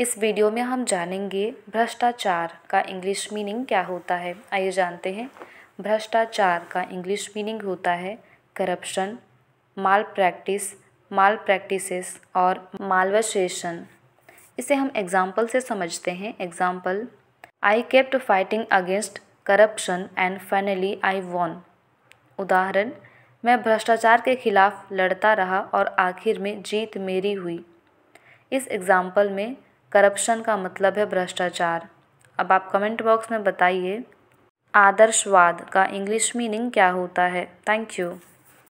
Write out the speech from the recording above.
इस वीडियो में हम जानेंगे भ्रष्टाचार का इंग्लिश मीनिंग क्या होता है आइए जानते हैं भ्रष्टाचार का इंग्लिश मीनिंग होता है corruption malpractice malpractices और मालवशेशन इसे हम एग्जाम्पल से समझते हैं example I kept fighting against corruption and finally I won उदाहरण मैं भ्रष्टाचार के खिलाफ लड़ता रहा और आखिर में जीत मेरी हुई इस एग्ज़ाम्पल में करप्शन का मतलब है भ्रष्टाचार अब आप कमेंट बॉक्स में बताइए आदर्शवाद का इंग्लिश मीनिंग क्या होता है थैंक यू